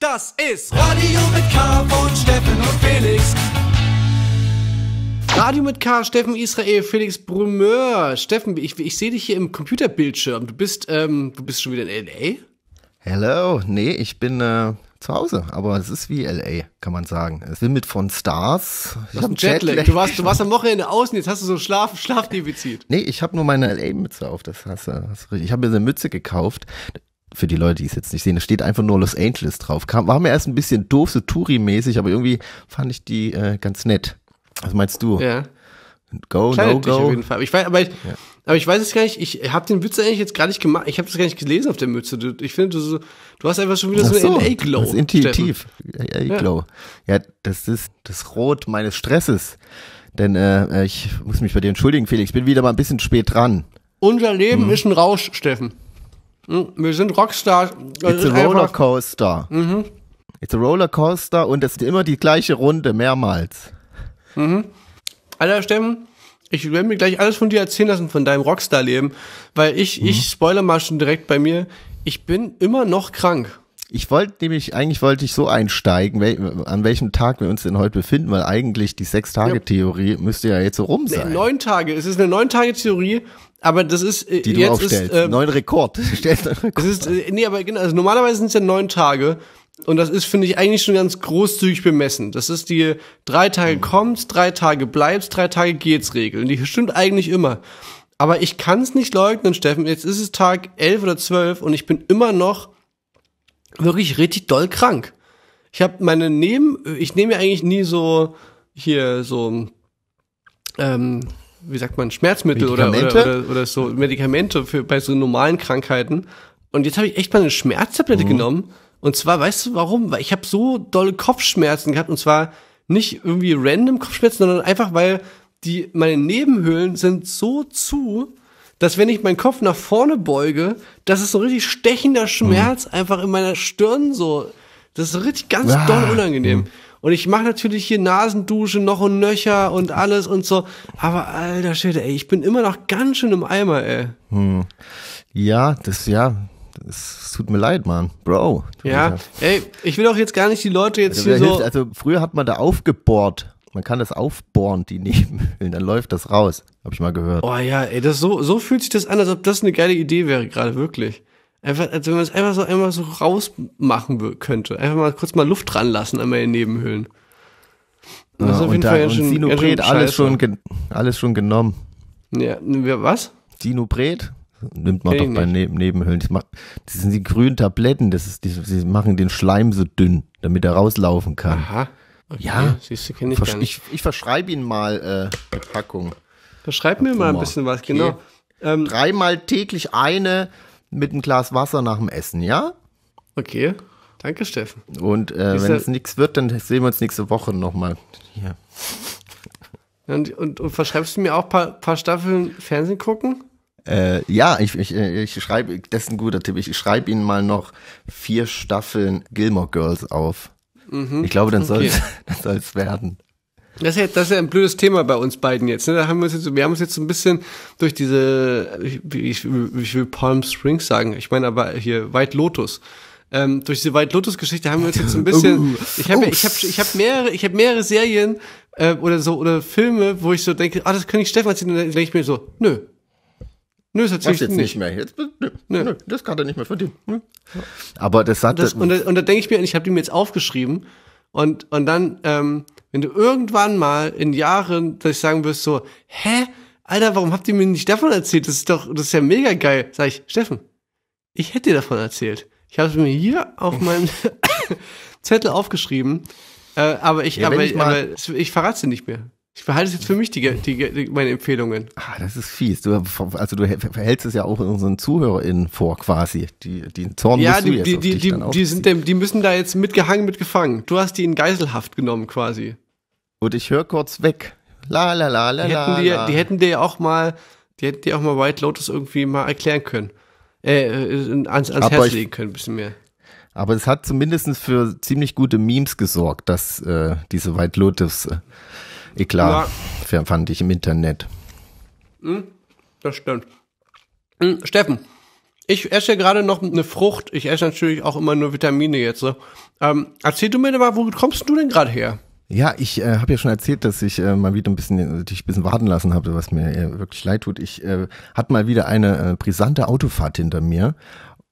Das ist Radio mit K von Steffen und Felix. Radio mit K, Steffen Israel, Felix Brumeur. Steffen, ich, ich sehe dich hier im Computerbildschirm. Du bist, ähm, du bist schon wieder in LA? Hello, nee, ich bin äh, zu Hause, aber es ist wie LA, kann man sagen. Es ist mit von Stars. Ich habe Jetlag. Jetlag. Du warst, du warst am Wochenende außen, jetzt hast du so ein Schlaf, Schlafdefizit. Nee, ich habe nur meine LA-Mütze auf, das hast du richtig. Ich habe mir so eine Mütze gekauft für die Leute, die es jetzt nicht sehen, da steht einfach nur Los Angeles drauf. Kam, war mir erst ein bisschen doof, so Touri-mäßig, aber irgendwie fand ich die äh, ganz nett. Was meinst du? Ja. Go, Kleiner no, go. Auf jeden Fall. Ich weiß, aber, ich, ja. aber ich weiß es gar nicht, ich habe den Witz eigentlich jetzt gar nicht gemacht, ich habe das gar nicht gelesen auf der Mütze. Du, ich finde, du, du hast einfach schon wieder so, so eine LA-Glow. Das ist intuitiv. a glow Ja. ja, das ist das Rot meines Stresses. Denn äh, äh, ich muss mich bei dir entschuldigen, Felix, ich bin wieder mal ein bisschen spät dran. Unser Leben hm. ist ein Rausch, Steffen. Hm, wir sind Rockstar. Das It's a Rollercoaster. Mhm. It's a Rollercoaster und es ist immer die gleiche Runde, mehrmals. Mhm. Alter, Steffen, ich werde mir gleich alles von dir erzählen lassen, von deinem Rockstar-Leben, weil ich, mhm. ich spoiler mal schon direkt bei mir, ich bin immer noch krank. Ich wollte nämlich, eigentlich wollte ich so einsteigen, wel, an welchem Tag wir uns denn heute befinden, weil eigentlich die Sechs-Tage-Theorie ja. müsste ja jetzt so rum sein. Nee, neun Tage, es ist eine Neun-Tage-Theorie, aber das ist. Äh, die du jetzt aufstellst. Ist, äh, neun Rekord. Stellst neuen Rekord. ist, äh, nee, aber genau, also normalerweise sind es ja neun Tage. Und das ist, finde ich, eigentlich schon ganz großzügig bemessen. Das ist die drei Tage mhm. kommst, drei Tage bleibst, drei Tage geht's Regel. Und die stimmt eigentlich immer. Aber ich kann es nicht leugnen, Steffen. Jetzt ist es Tag elf oder zwölf und ich bin immer noch wirklich richtig doll krank. Ich habe meine Neben, ich nehme ja eigentlich nie so hier so, ähm, wie sagt man, Schmerzmittel oder, oder, oder, so Medikamente für bei so normalen Krankheiten. Und jetzt habe ich echt mal eine Schmerztablette mhm. genommen. Und zwar, weißt du warum? Weil ich habe so dolle Kopfschmerzen gehabt. Und zwar nicht irgendwie random Kopfschmerzen, sondern einfach, weil die meine Nebenhöhlen sind so zu, dass wenn ich meinen Kopf nach vorne beuge, das ist so richtig stechender Schmerz mhm. einfach in meiner Stirn so, das ist richtig ganz ah. doll unangenehm. Mhm. Und ich mache natürlich hier Nasendusche noch und nöcher und alles und so. Aber alter Schwede, ey, ich bin immer noch ganz schön im Eimer, ey. Hm. Ja, das, ja, es tut mir leid, Mann. Bro. Ja, ey, ich will auch jetzt gar nicht die Leute jetzt also, hier so. Hilft, also früher hat man da aufgebohrt. Man kann das aufbohren, die Nebenhöhlen, dann läuft das raus. Habe ich mal gehört. Oh ja, ey, das so, so fühlt sich das an, als ob das eine geile Idee wäre, gerade wirklich. Einfach, als wenn man es einfach so, einfach so rausmachen könnte. Einfach mal kurz mal Luft dran lassen an meinen Nebenhöhlen. Das ja, ist auf jeden da, Fall ja schon, Sinopret, ja schon alles, schon alles schon genommen. Ja, was? Sinopret? Nimmt man doch bei Neb Nebenhöhlen. Das, macht, das sind die grünen Tabletten, das ist, die, die machen den Schleim so dünn, damit er rauslaufen kann. Aha. Okay, ja, siehst du, kenne ich, Versch gar nicht. ich Ich verschreibe Ihnen mal äh, eine Packung. Verschreib mir mal ein bisschen was, okay. genau. Ähm, Dreimal täglich eine mit einem Glas Wasser nach dem Essen, ja? Okay, danke Steffen. Und äh, wenn es nichts wird, dann sehen wir uns nächste Woche nochmal hier. Und, und, und, verschreibst du mir auch ein paar, paar Staffeln Fernsehen gucken? Äh, ja, ich, ich, äh, ich schreibe, das ist ein guter Tipp, ich schreibe Ihnen mal noch vier Staffeln Gilmore Girls auf. Mhm. Ich glaube, dann okay. soll es werden. Das ist, ja, das ist ja ein blödes Thema bei uns beiden jetzt. Ne? Da haben wir, uns jetzt wir haben uns jetzt so ein bisschen durch diese, ich, ich will Palm Springs sagen, ich meine aber hier White Lotus. Ähm, durch diese White Lotus Geschichte haben wir uns jetzt ein bisschen uh. ich habe ich hab, ich hab mehrere ich habe mehrere Serien äh, oder so oder Filme wo ich so denke ah das könnte ich Stefan erzählen dann denke ich mir so nö Nö, das hat jetzt nicht mehr. Jetzt, nö, nö, das kann er nicht mehr verdienen. Nö. Hm? Aber das hat das, und, da, und da denke ich mir, ich habe die mir jetzt aufgeschrieben und, und dann, ähm, wenn du irgendwann mal in Jahren, dass ich sagen wirst, so, hä? Alter, warum habt ihr mir nicht davon erzählt? Das ist doch, das ist ja mega geil. Sag ich, Steffen, ich hätte dir davon erzählt. Ich habe es mir hier auf meinem Zettel aufgeschrieben, äh, aber ich, ja, aber, ich, aber ich verrate es dir nicht mehr. Ich behalte jetzt für mich, die, die, die, meine Empfehlungen. Ah, das ist fies. Du, also du hältst es ja auch unseren ZuhörerInnen vor, quasi. Die, die Zorn ja, die, die, die, die, die, sind, die müssen da jetzt mitgehangen, mitgefangen. Du hast die in Geiselhaft genommen, quasi. Und ich höre kurz weg. La la la la die hätten dir, Die hätten dir auch mal, die hätten dir auch mal White Lotus irgendwie mal erklären können. Äh, äh ans, ans Herz ich, legen können, ein bisschen mehr. Aber es hat zumindest für ziemlich gute Memes gesorgt, dass äh, diese White Lotus. Äh, Eklat ja. fand ich im Internet. Hm, das stimmt. Hm, Steffen, ich esse gerade noch eine Frucht. Ich esse natürlich auch immer nur Vitamine jetzt. Ne? Ähm, erzähl du mir mal, wo kommst du denn gerade her? Ja, ich äh, habe ja schon erzählt, dass ich äh, mal wieder ein bisschen, äh, dich ein bisschen warten lassen habe, was mir äh, wirklich leid tut. Ich äh, hatte mal wieder eine äh, brisante Autofahrt hinter mir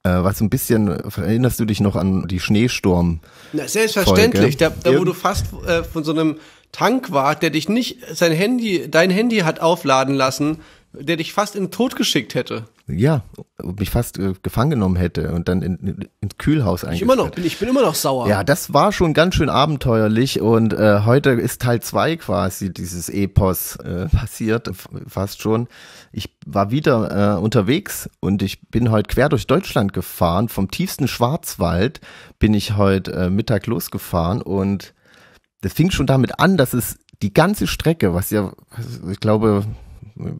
äh, was ein bisschen, äh, erinnerst du dich noch an die Schneesturm? Na, selbstverständlich, da, da, wo du fast äh, von so einem Tankwart, der dich nicht sein Handy, dein Handy hat aufladen lassen, der dich fast in den Tod geschickt hätte. Ja, mich fast äh, gefangen genommen hätte und dann in, in, Kühlhaus eigentlich. Ich, immer noch, bin, ich bin immer noch sauer. Ja, das war schon ganz schön abenteuerlich und äh, heute ist Teil 2 quasi dieses Epos äh, passiert, fast schon. Ich war wieder äh, unterwegs und ich bin heute quer durch Deutschland gefahren. Vom tiefsten Schwarzwald bin ich heute äh, Mittag losgefahren und das fing schon damit an, dass es die ganze Strecke, was ja, ich glaube,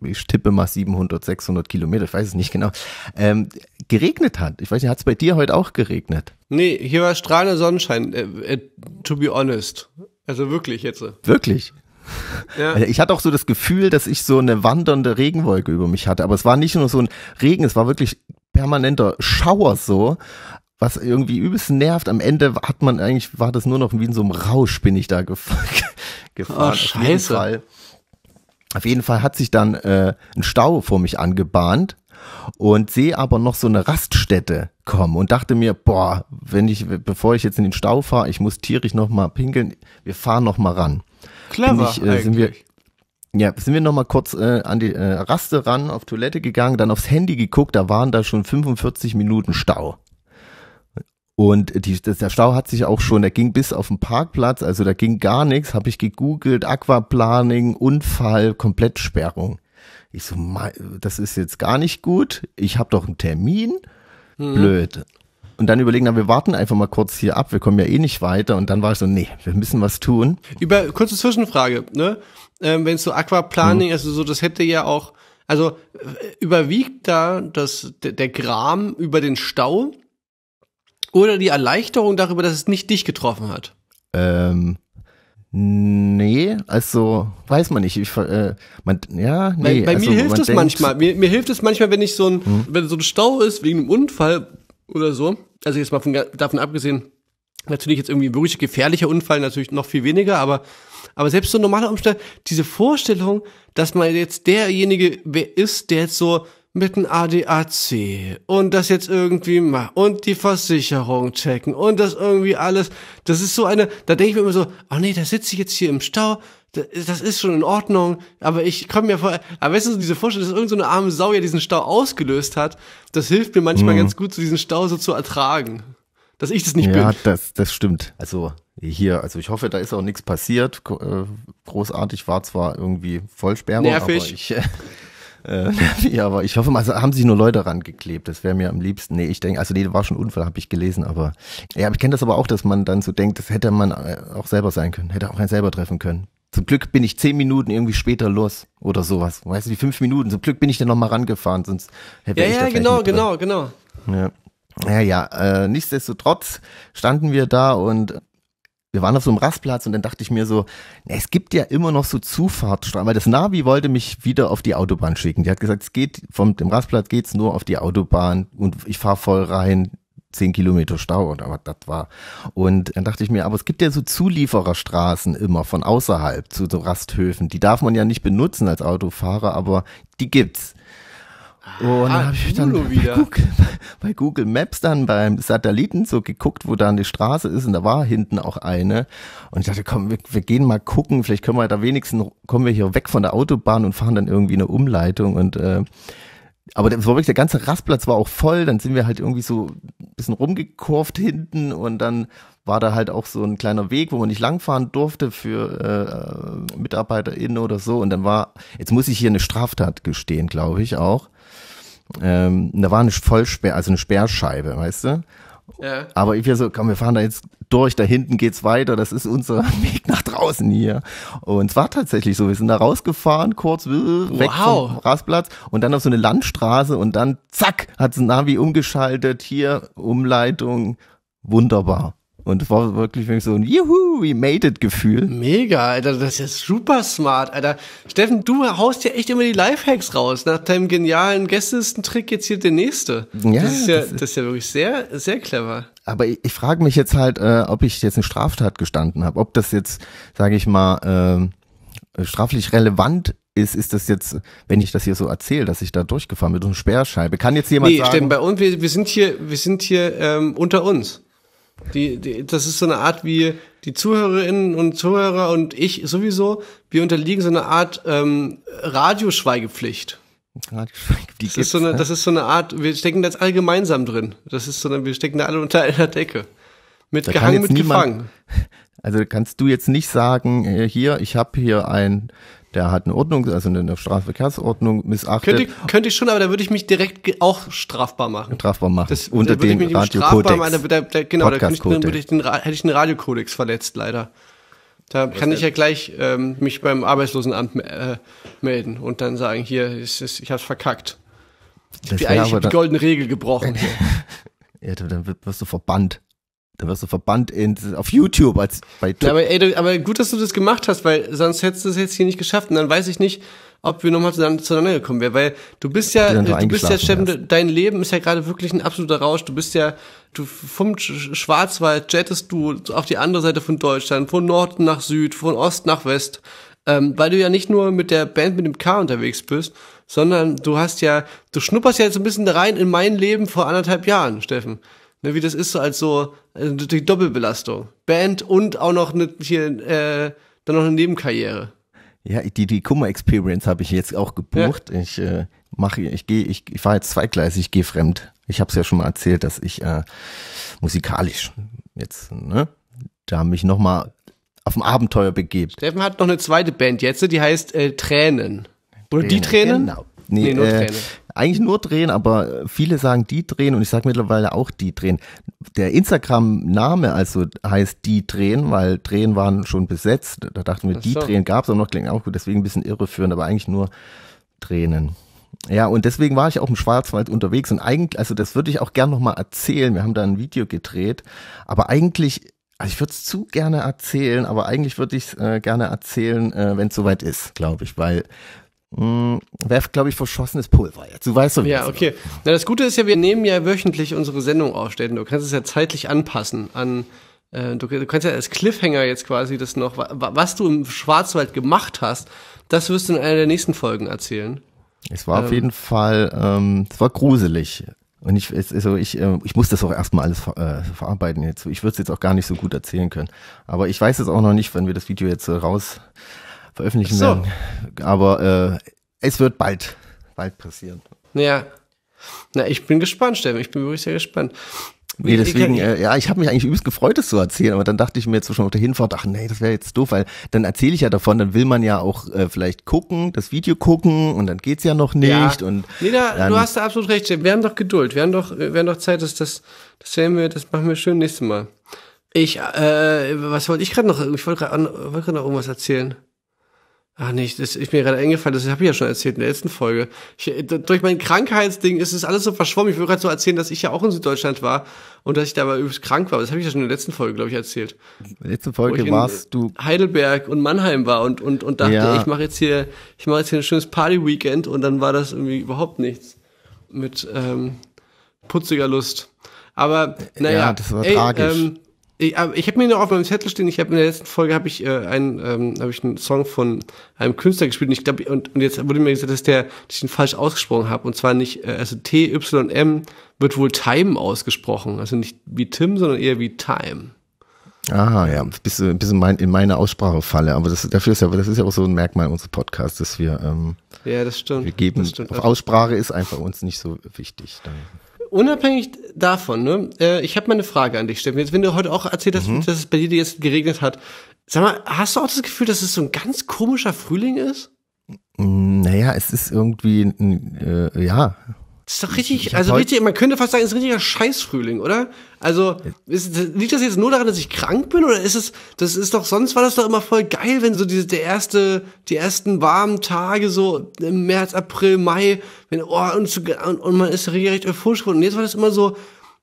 ich tippe mal 700, 600 Kilometer, ich weiß es nicht genau, ähm, geregnet hat. Ich weiß nicht, hat es bei dir heute auch geregnet? Nee, hier war strahlender Sonnenschein, äh, äh, to be honest. Also wirklich jetzt. Wirklich? Ja. Also ich hatte auch so das Gefühl, dass ich so eine wandernde Regenwolke über mich hatte. Aber es war nicht nur so ein Regen, es war wirklich permanenter Schauer so was irgendwie übelst nervt. Am Ende hat man eigentlich, war das nur noch wie in so einem Rausch, bin ich da gef gefahren. Oh, scheiße. Auf jeden, Fall, auf jeden Fall hat sich dann äh, ein Stau vor mich angebahnt und sehe aber noch so eine Raststätte kommen und dachte mir, boah, wenn ich, bevor ich jetzt in den Stau fahre, ich muss tierisch nochmal pinkeln, wir fahren nochmal ran. Clever ich, äh, sind wir, ja, sind wir nochmal kurz äh, an die äh, Raste ran, auf Toilette gegangen, dann aufs Handy geguckt, da waren da schon 45 Minuten Stau. Und die, der Stau hat sich auch schon, der ging bis auf den Parkplatz, also da ging gar nichts, habe ich gegoogelt, Aquaplaning, Unfall, Komplettsperrung. Ich so, das ist jetzt gar nicht gut, ich habe doch einen Termin, mhm. blöd. Und dann überlegen, na, wir warten einfach mal kurz hier ab, wir kommen ja eh nicht weiter. Und dann war ich so, nee, wir müssen was tun. Über, kurze Zwischenfrage, ne? Ähm, Wenn so Aquaplaning, mhm. also so, das hätte ja auch, also äh, überwiegt da das, der, der Gram über den Stau? Oder die Erleichterung darüber, dass es nicht dich getroffen hat? Ähm, nee, also weiß man nicht. Ich, äh, man, ja, nee. Bei, bei also, mir hilft man es denkt, manchmal. Mir, mir, hilft es manchmal, wenn ich so ein, hm? wenn so ein Stau ist wegen einem Unfall oder so. Also jetzt mal von, davon abgesehen, natürlich jetzt irgendwie ein wirklich gefährlicher Unfall natürlich noch viel weniger, aber aber selbst so ein normaler Umstand, diese Vorstellung, dass man jetzt derjenige ist, der jetzt so mit dem ADAC und das jetzt irgendwie machen und die Versicherung checken und das irgendwie alles. Das ist so eine, da denke ich mir immer so, ah oh nee, da sitze ich jetzt hier im Stau, das ist schon in Ordnung, aber ich komme mir vor, aber weißt du, diese Vorstellung, dass irgendeine so arme Sau ja diesen Stau ausgelöst hat, das hilft mir manchmal mhm. ganz gut, so diesen Stau so zu ertragen. Dass ich das nicht ja, bin. Ja, das, das stimmt. Also hier, also ich hoffe, da ist auch nichts passiert. Äh, großartig war zwar irgendwie Vollsperrung, Nervig. aber ich, Äh, ja, aber ich hoffe mal, haben sich nur Leute rangeklebt. Das wäre mir am liebsten. Nee, ich denke, also nee, war schon Unfall, habe ich gelesen, aber ja, ich kenne das aber auch, dass man dann so denkt, das hätte man äh, auch selber sein können, hätte auch einen selber treffen können. Zum Glück bin ich zehn Minuten irgendwie später los oder sowas. Weißt du, die fünf Minuten. Zum Glück bin ich dann nochmal rangefahren, sonst hätte ja, ich Ja, ja, genau, genau, genau. Ja. Naja, ja, äh, nichtsdestotrotz standen wir da und wir waren auf so einem Rastplatz und dann dachte ich mir so, na, es gibt ja immer noch so Zufahrtsstraßen, weil das Navi wollte mich wieder auf die Autobahn schicken. Die hat gesagt, es geht, vom dem Rastplatz geht's nur auf die Autobahn und ich fahre voll rein, zehn Kilometer Stau oder was das war. Und dann dachte ich mir, aber es gibt ja so Zuliefererstraßen immer von außerhalb zu so Rasthöfen. Die darf man ja nicht benutzen als Autofahrer, aber die gibt's. Oh, und ah, dann habe ich dann bei Google, bei Google, Maps dann beim Satelliten so geguckt, wo da eine Straße ist und da war hinten auch eine. Und ich dachte, komm, wir, wir gehen mal gucken, vielleicht können wir da wenigstens, kommen wir hier weg von der Autobahn und fahren dann irgendwie eine Umleitung und äh, aber das war wirklich, der ganze Rastplatz war auch voll, dann sind wir halt irgendwie so ein bisschen rumgekurvt hinten und dann war da halt auch so ein kleiner Weg, wo man nicht langfahren durfte für äh, äh MitarbeiterInnen oder so und dann war, jetzt muss ich hier eine Straftat gestehen, glaube ich auch ähm, da war eine Vollsperr, also eine Sperrscheibe, weißt du? Ja. Aber ich wäre so, komm, wir fahren da jetzt durch, da hinten geht's weiter, das ist unser Weg nach draußen hier. Und es war tatsächlich so, wir sind da rausgefahren, kurz weg wow. vom Rastplatz und dann auf so eine Landstraße und dann zack, hat's ein Navi umgeschaltet, hier Umleitung, wunderbar. Und es war wirklich so ein Juhu, we made it Gefühl. Mega, Alter, das ist ja super smart, Alter. Steffen, du haust ja echt immer die Lifehacks raus. Nach deinem genialen Trick jetzt hier der nächste. Ja, das ist ja, das ist, das ist ja wirklich sehr, sehr clever. Aber ich, ich frage mich jetzt halt, äh, ob ich jetzt eine Straftat gestanden habe. Ob das jetzt, sage ich mal, äh, straflich relevant ist, ist das jetzt, wenn ich das hier so erzähle, dass ich da durchgefahren bin, so eine Sperrscheibe. Kann jetzt jemand nee, sagen? Nee, bei uns, wir, wir sind hier, wir sind hier ähm, unter uns. Die, die, das ist so eine Art wie die Zuhörerinnen und Zuhörer und ich sowieso, wir unterliegen so einer Art ähm, Radioschweigepflicht. Radioschweigepflicht. das, ist so eine, das ist so eine Art, wir stecken da jetzt alle gemeinsam drin. Das ist so eine, wir stecken da alle unter einer Decke. Mit da mit niemand, gefangen. Also kannst du jetzt nicht sagen, äh, hier, ich habe hier ein der hat eine Ordnung, also eine Strafverkehrsordnung missachtet. Könnte, könnte ich schon, aber da würde ich mich direkt auch strafbar machen. Strafbar machen. Das, unter dem Radiokodex. Machen, da, da, genau, da ich, würde ich den, hätte ich den Radiokodex verletzt, leider. Da kann ich ja gleich ähm, mich beim Arbeitslosenamt äh, melden und dann sagen, hier, ist, ist, ich hab's verkackt. Ich habe die goldene Regel gebrochen. ja, dann wirst du verbannt. Dann wirst du verbannt in, auf YouTube als bei ja, aber, ey, aber gut, dass du das gemacht hast, weil sonst hättest du es jetzt hier nicht geschafft. Und dann weiß ich nicht, ob wir nochmal zueinander gekommen wären, weil du bist ja, du bist ja, Steffen, dein Leben ist ja gerade wirklich ein absoluter Rausch. Du bist ja, du vom Schwarzwald jettest du auf die andere Seite von Deutschland, von Norden nach Süd, von Ost nach West, ähm, weil du ja nicht nur mit der Band mit dem K unterwegs bist, sondern du hast ja, du schnupperst ja jetzt ein bisschen rein in mein Leben vor anderthalb Jahren, Steffen. Ne, wie das ist so als so äh, die Doppelbelastung. Band und auch noch eine, hier, äh, dann noch eine Nebenkarriere. Ja, die, die Kummer-Experience habe ich jetzt auch gebucht. Ja. Ich äh, mache, ich gehe, ich, ich fahre jetzt zweigleisig, ich gehe fremd. Ich habe es ja schon mal erzählt, dass ich äh, musikalisch jetzt, ne, da mich nochmal auf ein Abenteuer begebe. Steffen hat noch eine zweite Band jetzt, die heißt äh, Tränen. Oder Tränen, die Tränen? Genau. Nee, nee nur äh, Eigentlich nur drehen, aber äh, viele sagen die drehen und ich sage mittlerweile auch die drehen. Der Instagram-Name also heißt die drehen, weil drehen waren schon besetzt. Da dachten wir, die so. drehen gab es auch noch, klingt auch gut, deswegen ein bisschen irreführend, aber eigentlich nur Tränen. Ja, und deswegen war ich auch im Schwarzwald unterwegs und eigentlich, also das würde ich auch gern nochmal erzählen. Wir haben da ein Video gedreht, aber eigentlich, also ich würde es zu gerne erzählen, aber eigentlich würde ich es äh, gerne erzählen, äh, wenn es soweit ist, glaube ich, weil Mm, Werft, glaube ich, verschossenes Pulver jetzt. Du weißt doch, wie Ja, okay. Na, das Gute ist ja, wir nehmen ja wöchentlich unsere Sendung auf, Städten. Du kannst es ja zeitlich anpassen an, äh, du, du, kannst ja als Cliffhanger jetzt quasi das noch, was du im Schwarzwald gemacht hast, das wirst du in einer der nächsten Folgen erzählen. Es war ähm, auf jeden Fall, ähm, es war gruselig. Und ich, also ich, ähm, ich muss das auch erstmal alles äh, verarbeiten jetzt. Ich würde es jetzt auch gar nicht so gut erzählen können. Aber ich weiß es auch noch nicht, wenn wir das Video jetzt äh, raus veröffentlichen so. werden. Aber äh, es wird bald, bald passieren. Ja. Na, ich bin gespannt, Steffen. Ich bin wirklich sehr gespannt. Nee, deswegen, äh, ja, ich habe mich eigentlich übelst gefreut, das zu erzählen, aber dann dachte ich mir jetzt schon auf der Hinfahrt, ach nee, das wäre jetzt doof, weil dann erzähle ich ja davon, dann will man ja auch äh, vielleicht gucken, das Video gucken und dann geht es ja noch nicht. Ja. Und nee, da, du hast da absolut recht, wir haben doch Geduld, wir haben doch, wir haben doch Zeit, dass das, das werden wir, das machen wir schön nächstes Mal. Ich, äh, was wollte ich gerade noch? Ich wollte gerade wollt noch irgendwas erzählen. Ah, nicht, das ist mir gerade eingefallen, das habe ich ja schon erzählt in der letzten Folge. Ich, äh, durch mein Krankheitsding ist es alles so verschwommen. Ich will gerade so erzählen, dass ich ja auch in Süddeutschland war und dass ich da aber übelst krank war. Das habe ich ja schon in der letzten Folge, glaube ich, erzählt. In der letzten Folge warst du Heidelberg und Mannheim war und und und dachte, ja. ich mache jetzt hier, ich mache jetzt hier ein schönes Party-Weekend und dann war das irgendwie überhaupt nichts mit ähm, putziger Lust. Aber naja, ja, das war ey, tragisch. Ähm, ich, ich habe mir noch auf meinem Zettel stehen, ich habe in der letzten Folge habe ich äh, einen ähm, habe ich einen Song von einem Künstler gespielt und ich glaube und, und jetzt wurde mir gesagt, dass der dass ich ihn falsch ausgesprochen habe und zwar nicht äh, also T Y M wird wohl Time ausgesprochen, also nicht wie Tim, sondern eher wie Time. Ah ja, bist du bist mein, in meiner Aussprachefalle. aber das dafür ist ja das ist ja auch so ein Merkmal unseres Podcasts, dass wir ähm, Ja, das stimmt. Wir geben stimmt. Aussprache ist einfach uns nicht so wichtig. Dann unabhängig davon, ne, äh, ich habe mal eine Frage an dich, Steffen. Jetzt, wenn du heute auch erzählt hast, mhm. dass es bei dir jetzt geregnet hat, sag mal, hast du auch das Gefühl, dass es so ein ganz komischer Frühling ist? Naja, es ist irgendwie, äh, ja, das ist doch richtig, ich, ich also richtig, man könnte fast sagen, es ist ein richtiger Scheißfrühling, oder? Also, ist, liegt das jetzt nur daran, dass ich krank bin? Oder ist es, das ist doch, sonst war das doch immer voll geil, wenn so diese, der erste, die ersten warmen Tage, so im März, April, Mai, wenn, oh, und, und man ist regelrecht euphorisch geworden. Und jetzt war das immer so,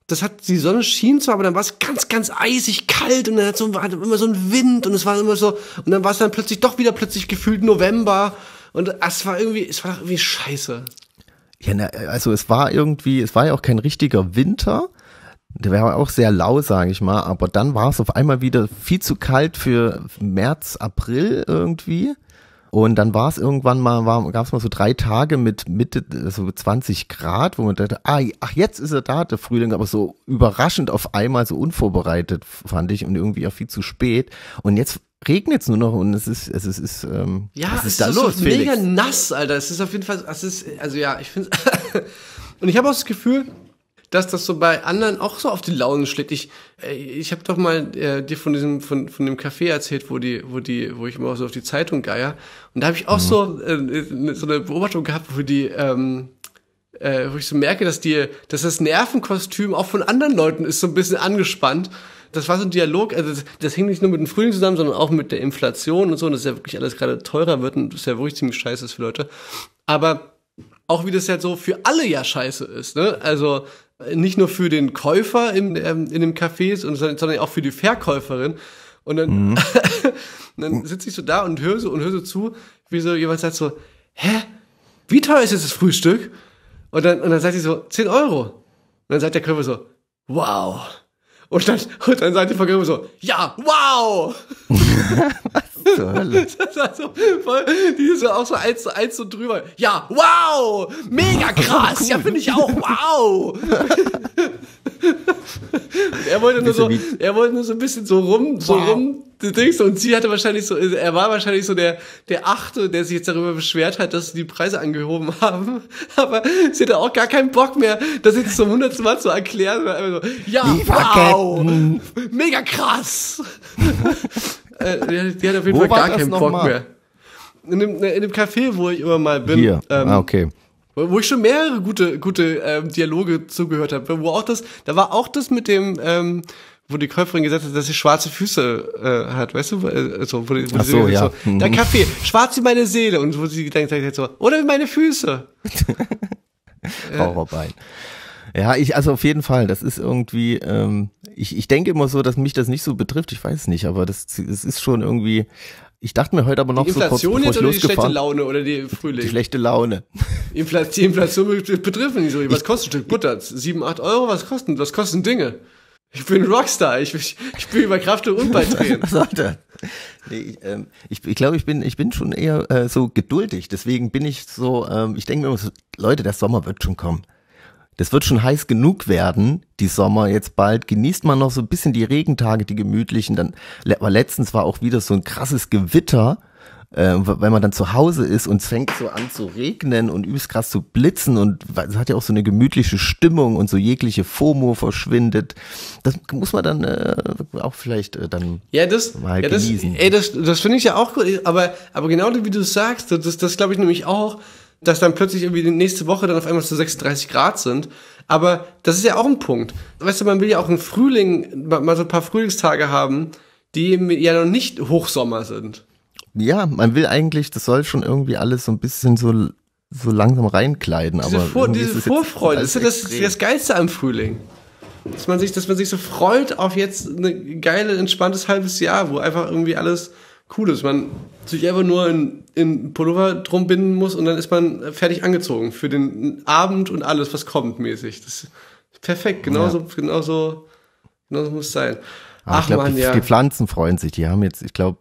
das hat, die Sonne schien zwar, aber dann war es ganz, ganz eisig kalt und dann hat so, war immer so ein Wind und es war immer so, und dann war es dann plötzlich doch wieder plötzlich gefühlt November und ah, es war irgendwie, es war irgendwie scheiße. Ja, na, also es war irgendwie, es war ja auch kein richtiger Winter. Der war auch sehr lau, sage ich mal. Aber dann war es auf einmal wieder viel zu kalt für März, April irgendwie. Und dann war es irgendwann mal, gab es mal so drei Tage mit Mitte, so 20 Grad, wo man dachte, ah, ach, jetzt ist er da, der Frühling, aber so überraschend auf einmal, so unvorbereitet, fand ich, und irgendwie auch viel zu spät. Und jetzt regnet es nur noch und es ist, es ist, ist ähm, ja, was ist da ist los? So Felix? mega nass, Alter. Es ist auf jeden Fall, es ist, also ja, ich finde Und ich habe auch das Gefühl, dass das so bei anderen auch so auf die Laune schlägt. Ich, äh, ich habe doch mal äh, dir von diesem von von dem Café erzählt, wo die wo die wo ich immer so auf die Zeitung geier und da habe ich auch mhm. so äh, so eine Beobachtung gehabt, wo die ähm, äh, wo ich so merke, dass die dass das Nervenkostüm auch von anderen Leuten ist so ein bisschen angespannt das war so ein Dialog, also das, das, hing nicht nur mit dem Frühling zusammen, sondern auch mit der Inflation und so, und das ist ja wirklich alles gerade teurer wird und das ist ja wirklich ziemlich scheiße für Leute. Aber auch wie das halt so für alle ja scheiße ist, ne? Also äh, nicht nur für den Käufer in, ähm, in dem Café, sondern auch für die Verkäuferin. Und dann, mhm. dann sitze ich so da und höre so und höre so zu, wie so jemand sagt so, hä? Wie teuer ist jetzt das Frühstück? Und dann, und dann sagt sie so, 10 Euro. Und dann sagt der Körper so, wow. Und dann, und dann sagt die Vergangenheit so, ja, wow! Was zur Hölle? Das war so voll, die ist ja auch so eins zu eins so drüber. Ja, wow! Mega krass! cool. Ja, finde ich auch, wow! er wollte nur so, er wollte nur so ein bisschen so rum, so wow. rum Dings und sie hatte wahrscheinlich so, er war wahrscheinlich so der, der Achte, der sich jetzt darüber beschwert hat, dass die Preise angehoben haben. Aber sie hatte auch gar keinen Bock mehr, das jetzt zum hundertsten Mal zu erklären. So, ja, wow, mega krass. Äh, die, die hat auf jeden Wo Fall gar keinen Bock mal? mehr. In dem, in dem Café, wo ich immer mal bin. Hier. Ähm, ah, okay. Wo ich schon mehrere gute, gute ähm, Dialoge zugehört habe. Wo auch das, da war auch das mit dem, ähm, wo die Käuferin gesagt hat, dass sie schwarze Füße äh, hat, weißt du? Also, wo, die, wo Ach so, ja. so, der mhm. Kaffee, schwarz wie meine Seele. Und wo sie gedacht hat, so, oder wie meine Füße. Horrorbein. äh. Ja, ich, also auf jeden Fall, das ist irgendwie, ähm, ich, ich denke immer so, dass mich das nicht so betrifft, ich weiß nicht, aber das, das ist schon irgendwie, ich dachte mir heute aber noch die Inflation so kurz, bevor jetzt ich oder die schlechte Laune oder die Frühling? Die schlechte Laune. die Inflation betrifft nicht so. Was kostet ein Stück Butter? Sieben, acht Euro? Was kostet, was kosten Dinge? Ich bin Rockstar. Ich, ich, ich bin über Kraft und bei Was soll das? Nee, ich, ähm, ich, ich glaube, ich bin, ich bin schon eher äh, so geduldig. Deswegen bin ich so, ähm, ich denke mir immer so, Leute, der Sommer wird schon kommen. Das wird schon heiß genug werden, die Sommer jetzt bald. Genießt man noch so ein bisschen die Regentage, die gemütlichen. Dann, aber letztens war auch wieder so ein krasses Gewitter äh, wenn man dann zu Hause ist und es fängt so an zu regnen und übelst krass zu blitzen und es hat ja auch so eine gemütliche Stimmung und so jegliche FOMO verschwindet. Das muss man dann äh, auch vielleicht äh, dann ja, das, mal ja, das, genießen. Ey, das, das finde ich ja auch gut, aber, aber genau wie du sagst, das, das glaube ich nämlich auch, dass dann plötzlich irgendwie die nächste Woche dann auf einmal zu 36 Grad sind. Aber das ist ja auch ein Punkt. Weißt du, man will ja auch im Frühling mal so ein paar Frühlingstage haben, die eben ja noch nicht Hochsommer sind ja, man will eigentlich, das soll schon irgendwie alles so ein bisschen so, so langsam reinkleiden. Diese, aber Vor, diese ist Vorfreude, das ist das, das Geilste am Frühling. Dass man, sich, dass man sich so freut auf jetzt ein geiles, entspanntes halbes Jahr, wo einfach irgendwie alles cool ist. Man sich einfach nur in, in Pullover drum binden muss und dann ist man fertig angezogen für den Abend und alles, was kommt mäßig. Das ist perfekt, genauso, ja. genauso, genauso muss es sein. Aber Ach, ich glaub, Mann, ja. die Pflanzen freuen sich, die haben jetzt, ich glaube,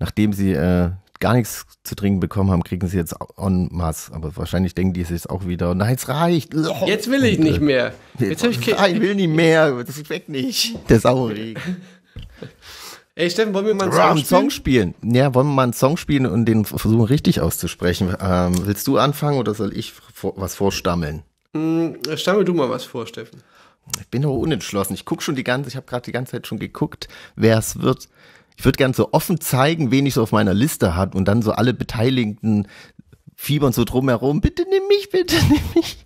nachdem sie äh, gar nichts zu trinken bekommen haben, kriegen sie jetzt en masse. Aber wahrscheinlich denken die sich jetzt auch wieder, nein, es reicht. Oh, jetzt will ich und, äh, nicht mehr. Jetzt, ich kein... Ich will nicht mehr, das schmeckt nicht. Der Sauerregen. Ey, Steffen, wollen wir mal einen Song, einen Song, spielen? Ja, wollen wir mal einen Song spielen und den versuchen richtig auszusprechen. Ähm, willst du anfangen oder soll ich was vorstammeln? Hm, stammel du mal was vor, Steffen. Ich bin noch unentschlossen. Ich gucke schon die ganze, ich habe gerade die ganze Zeit schon geguckt, wer es wird ich würde gern so offen zeigen, wen ich so auf meiner Liste hat und dann so alle Beteiligten fiebern so drumherum, bitte nimm mich, bitte nimm mich.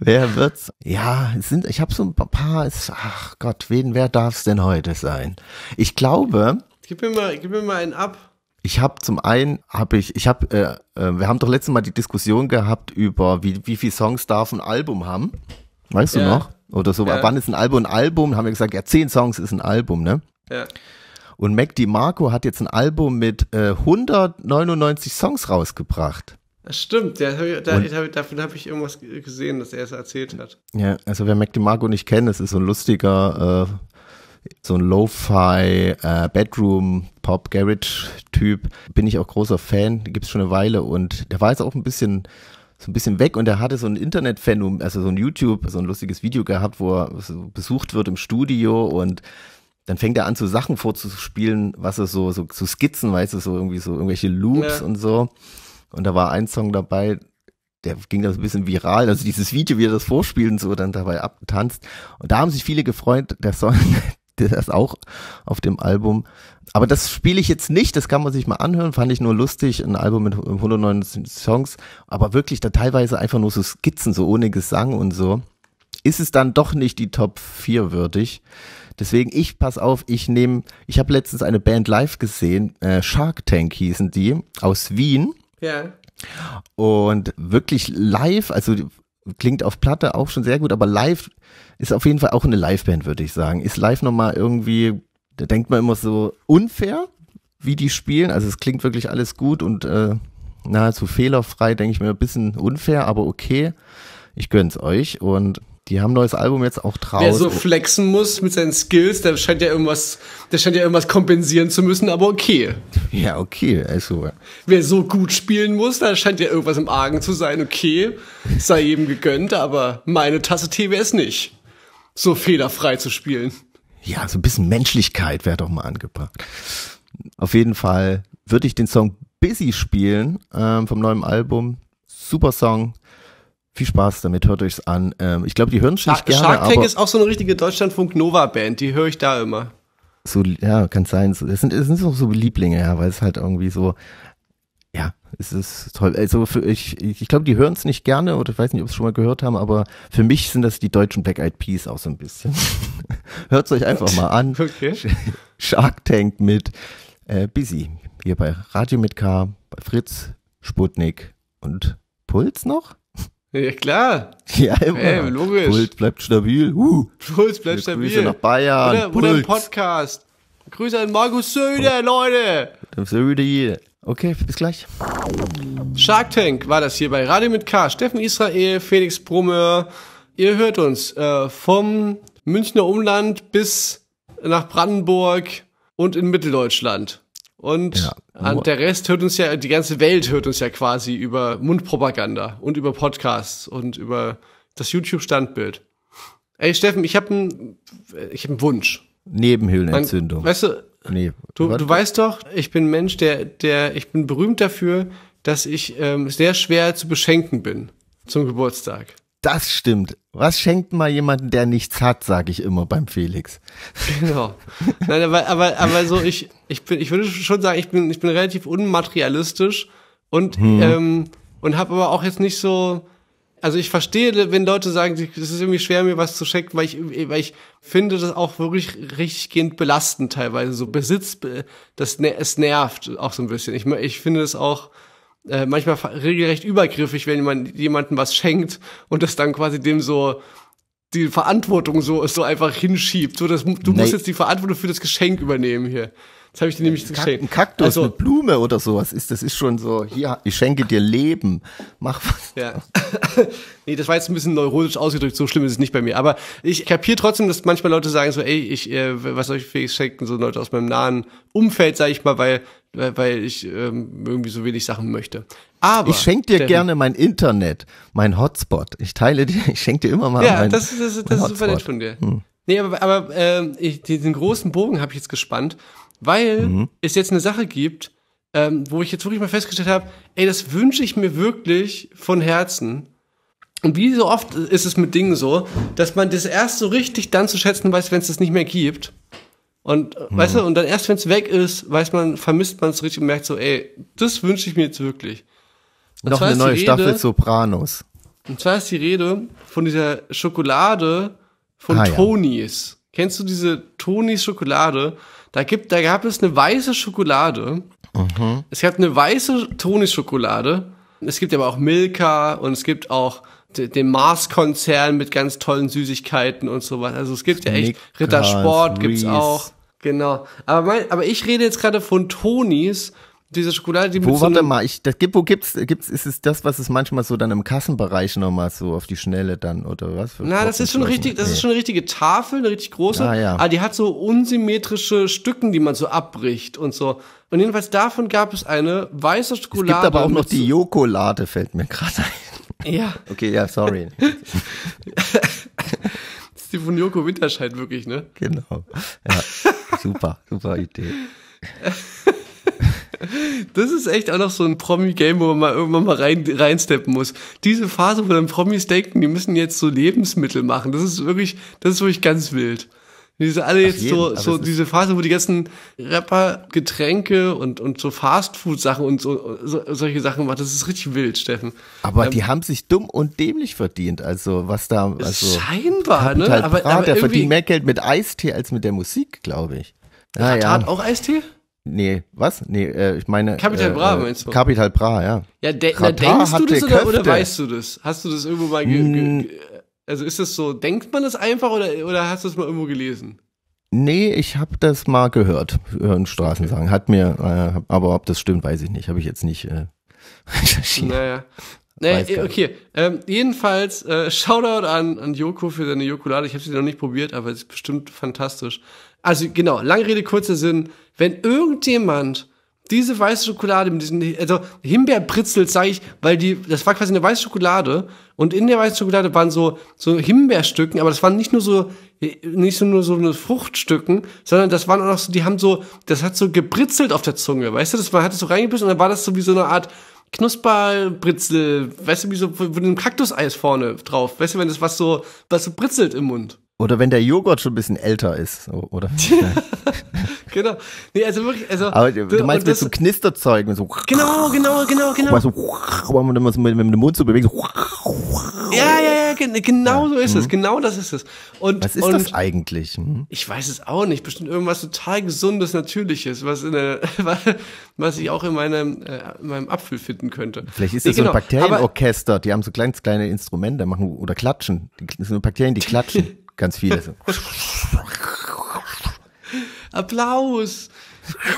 Wer wird's? Ja, es sind, ich habe so ein paar, es, ach Gott, wen, wer darf's denn heute sein? Ich glaube. Gib mir mal, gib mir mal einen ab. Ich habe zum einen, habe ich, ich habe, äh, äh, wir haben doch letztes Mal die Diskussion gehabt über, wie, wie viele Songs darf ein Album haben. Weißt ja. du noch? Oder so, ja. wann ist ein Album ein Album? Haben wir gesagt, ja, zehn Songs ist ein Album, ne? Ja. Und Mac DiMarco hat jetzt ein Album mit äh, 199 Songs rausgebracht. Das stimmt, der, der, der, davon habe ich irgendwas gesehen, dass er es erzählt hat. Ja, also wer Mac DiMarco nicht kennt, das ist so ein lustiger, äh, so ein Lo-Fi, äh, Bedroom, Pop, Garage-Typ. Bin ich auch großer Fan, gibt es schon eine Weile und der war jetzt auch ein bisschen so ein bisschen weg und er hatte so ein Internetphänomen, also so ein YouTube, so ein lustiges Video gehabt, wo er besucht wird im Studio und dann fängt er an, so Sachen vorzuspielen, was er so, so so skizzen, weißt du, so irgendwie so irgendwelche Loops ja. und so. Und da war ein Song dabei, der ging da so ein bisschen viral, also dieses Video, wie er das vorspielt und so dann dabei abgetanzt. Und da haben sich viele gefreut, der Song, der ist auch auf dem Album. Aber das spiele ich jetzt nicht, das kann man sich mal anhören, fand ich nur lustig, ein Album mit 109 Songs, aber wirklich da teilweise einfach nur so Skizzen, so ohne Gesang und so. Ist es dann doch nicht die Top 4 würdig? Deswegen, ich pass auf, ich nehme, ich habe letztens eine Band live gesehen, äh, Shark Tank hießen die, aus Wien. Ja. Und wirklich live, also klingt auf Platte auch schon sehr gut, aber live ist auf jeden Fall auch eine Live-Band, würde ich sagen. Ist live nochmal irgendwie, da denkt man immer so unfair, wie die spielen. Also es klingt wirklich alles gut und äh, nahezu fehlerfrei, denke ich mir, ein bisschen unfair, aber okay. Ich gönn's euch und die haben neues Album jetzt auch draußen. Wer so flexen muss mit seinen Skills, der scheint ja irgendwas, der scheint ja irgendwas kompensieren zu müssen, aber okay. Ja, okay, also. Wer so gut spielen muss, da scheint ja irgendwas im Argen zu sein, okay, sei jedem gegönnt, aber meine Tasse Tee wäre es nicht, so fehlerfrei zu spielen. Ja, so ein bisschen Menschlichkeit wäre doch mal angebracht. Auf jeden Fall würde ich den Song Busy spielen ähm, vom neuen Album. Super Song. Viel Spaß damit, hört euch's an. Ähm, ich glaube, die hören es nicht Shark, gerne. Shark Tank ist auch so eine richtige Deutschlandfunk-Nova-Band, die höre ich da immer. So, ja, kann sein. So, das sind, das sind so, so Lieblinge, ja, weil es halt irgendwie so, ja, es ist toll. Also für, ich, ich glaube, die hören es nicht gerne oder ich weiß nicht, ob sie schon mal gehört haben, aber für mich sind das die deutschen Black Eyed Peas auch so ein bisschen. Hört es euch einfach mal an. Okay. Shark Tank mit äh, Busy. Hier bei Radio mit K, bei Fritz, Sputnik und Puls noch? Ja, klar. Ja, immer. Ey, logisch. Puls bleibt stabil. Uh. Puls bleibt stabil. Grüße nach Bayern. Oder, Puls. oder Podcast. Grüße an Markus Söder, Leute. Dem Söder. Okay, bis gleich. Shark Tank war das hier bei Radio mit K. Steffen Israel, Felix Brummer. Ihr hört uns äh, vom Münchner Umland bis nach Brandenburg und in Mitteldeutschland. Und ja. der Rest hört uns ja, die ganze Welt hört uns ja quasi über Mundpropaganda und über Podcasts und über das YouTube-Standbild. Ey, Steffen, ich habe einen hab Wunsch. Nebenhöhlenentzündung. Man, weißt du, nee, du, du weißt doch, ich bin ein Mensch, der, der, ich bin berühmt dafür, dass ich ähm, sehr schwer zu beschenken bin zum Geburtstag. Das stimmt. Was schenkt mal jemanden, der nichts hat, sage ich immer beim Felix. Genau. Nein, aber, aber, aber so, ich, ich, bin, ich würde schon sagen, ich bin, ich bin relativ unmaterialistisch und, hm. ähm, und habe aber auch jetzt nicht so. Also ich verstehe, wenn Leute sagen, es ist irgendwie schwer, mir was zu schenken, weil ich, weil ich finde das auch wirklich richtig gehend belastend teilweise. So Besitz, das, es nervt auch so ein bisschen. Ich, ich finde es auch äh, manchmal regelrecht übergriffig, wenn man jemandem was schenkt und das dann quasi dem so die Verantwortung so, so einfach hinschiebt. So, das, du nee. musst jetzt die Verantwortung für das Geschenk übernehmen hier. Das habe ich dir nämlich geschenkt. Ein Kaktus, also, eine Blume oder sowas ist. Das ist schon so, hier, ich schenke dir Leben. Mach was. Ja. nee, das war jetzt ein bisschen neurotisch ausgedrückt, so schlimm ist es nicht bei mir. Aber ich kapiere trotzdem, dass manchmal Leute sagen so, ey, ich, äh, was soll ich für schenken? So Leute aus meinem nahen Umfeld, sage ich mal, weil, weil ich ähm, irgendwie so wenig Sachen möchte. Aber ich schenke dir Steffen, gerne mein Internet, mein Hotspot. Ich teile dir, ich schenke dir immer mal ja, mein Ja, das, das, das, das ist super nett von dir. Hm. Nee, aber, aber äh, ich, diesen großen Bogen habe ich jetzt gespannt weil mhm. es jetzt eine Sache gibt, ähm, wo ich jetzt wirklich mal festgestellt habe, ey, das wünsche ich mir wirklich von Herzen. Und wie so oft ist es mit Dingen so, dass man das erst so richtig dann zu schätzen weiß, wenn es das nicht mehr gibt. Und äh, mhm. weißt du, und dann erst wenn es weg ist, weiß man, vermisst man es richtig und merkt so, ey, das wünsche ich mir jetzt wirklich. Und Noch eine neue Rede, Staffel Sopranos. Und zwar ist die Rede von dieser Schokolade von ah, Tonys. Ja. Kennst du diese Tonis Schokolade? Da, gibt, da gab es eine weiße Schokolade. Mhm. Es gab eine weiße Toni-Schokolade. Es gibt aber auch Milka und es gibt auch den Mars-Konzern mit ganz tollen Süßigkeiten und sowas. Also es gibt ja echt Rittersport Rees. gibt's auch. Genau. Aber, mein, aber ich rede jetzt gerade von Tonis diese Schokolade, die Wo, warte so mal, ich, das gibt, wo gibt's, gibt's, ist es das, was es manchmal so dann im Kassenbereich nochmal so auf die Schnelle dann oder was? Na, das ist schon richtig, das ist schon eine richtige Tafel, eine richtig große. Ah, ja. Aber die hat so unsymmetrische Stücken, die man so abbricht und so. Und jedenfalls davon gab es eine weiße Schokolade. Es gibt aber auch noch die Jokolade, fällt mir gerade ein. Ja. Okay, ja, sorry. das ist die von Joko Winterscheid wirklich, ne? Genau. Ja. super, super Idee. Das ist echt auch noch so ein Promi-Game, wo man mal irgendwann mal rein, reinsteppen muss. Diese Phase, wo dann Promis denken, die müssen jetzt so Lebensmittel machen. Das ist wirklich, das ist wirklich ganz wild. Diese alle Auf jetzt jeden, so, so diese Phase, wo die ganzen Rapper Getränke und, und so Fastfood-Sachen und so, so, solche Sachen machen, das ist richtig wild, Steffen. Aber ähm, die haben sich dumm und dämlich verdient, also was da. Also, scheinbar, ne? Halt aber, Brat, aber der verdient mehr Geld mit Eistee als mit der Musik, glaube ich. Naja. hat auch Eistee? Nee, was? Nee, äh, ich meine. Capital äh, Bra, äh, meinst du? Capital Bra, ja. Ja, de Katar denkst du das oder, oder, weißt du das? Hast du das irgendwo mal. Mm. also ist das so, denkt man das einfach oder, oder hast du das mal irgendwo gelesen? Nee, ich habe das mal gehört, hören Straßen sagen. Hat mir, äh, aber ob das stimmt, weiß ich nicht. Habe ich jetzt nicht äh, recherchiert. Naja, Nee, okay. Ähm, jedenfalls, äh, Shoutout an, an Joko für seine Jokolade. Ich habe sie noch nicht probiert, aber es ist bestimmt fantastisch. Also genau, lange Rede, kurzer Sinn. Wenn irgendjemand diese weiße Schokolade mit diesen, also Himbeerpritzels, sage ich, weil die, das war quasi eine weiße Schokolade und in der weißen Schokolade waren so, so Himbeerstücken, aber das waren nicht nur so, nicht so nur so eine Fruchtstücken, sondern das waren auch noch so, die haben so, das hat so gebritzelt auf der Zunge, weißt du, das man hat es so reingebissen und dann war das so wie so eine Art Knusperbritzel, weißt du, wie so mit einem Kaktuseis vorne drauf. Weißt du, wenn das was so, was so britzelt im Mund. Oder wenn der Joghurt schon ein bisschen älter ist, oder? genau. Nee, also wirklich, also. Aber du, du meinst mit so Knisterzeug, so. Genau, genau, genau, genau. So, wenn man das mit, mit dem Mund so bewegt, so. Ja, ja, ja, genau, genau so ist mhm. es, genau das ist es. Und, was ist und das eigentlich? Mhm. Ich weiß es auch nicht, bestimmt irgendwas total Gesundes, Natürliches, was in der, was ich auch in meinem, äh, in meinem Apfel finden könnte. Vielleicht ist das nee, genau. so ein genau, Bakterienorchester, die haben so kleine, kleine Instrumente, machen oder klatschen. Das sind Bakterien, die klatschen. Ganz viele. So. Applaus.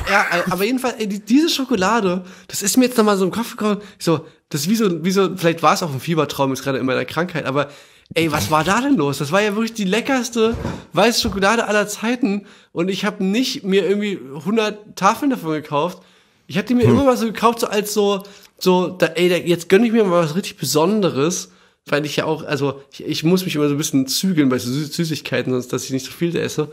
ja, aber jedenfalls, ey, diese Schokolade, das ist mir jetzt nochmal so im Kopf gekommen. So, das ist wie so, wie so, vielleicht war es auch ein Fiebertraum, ist gerade in meiner Krankheit, aber ey, was war da denn los? Das war ja wirklich die leckerste weiße Schokolade aller Zeiten und ich habe nicht mir irgendwie 100 Tafeln davon gekauft. Ich habe die mir hm. immer mal so gekauft, so als so, so, da, ey, da, jetzt gönn ich mir mal was richtig Besonderes weil ich ja auch, also ich, ich, muss mich immer so ein bisschen zügeln bei so Süßigkeiten, sonst dass ich nicht so viel da esse.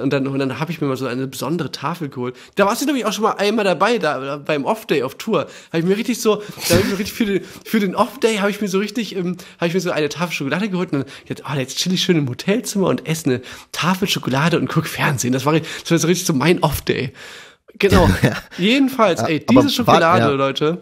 Und dann, und dann habe ich mir mal so eine besondere Tafel geholt. Da warst du nämlich auch schon mal einmal dabei, da beim Off Day auf Tour. Habe ich mir richtig so, da habe ich mir richtig für den, für den Off Day habe ich mir so richtig, ähm, habe ich mir so eine Tafel Schokolade geholt und dann jetzt, ah, oh, jetzt chill ich schön im Hotelzimmer und esse eine Tafel Schokolade und guck Fernsehen. Das war, das war so richtig so mein Off Day. Genau. Jedenfalls, ey, diese Schokolade, Leute,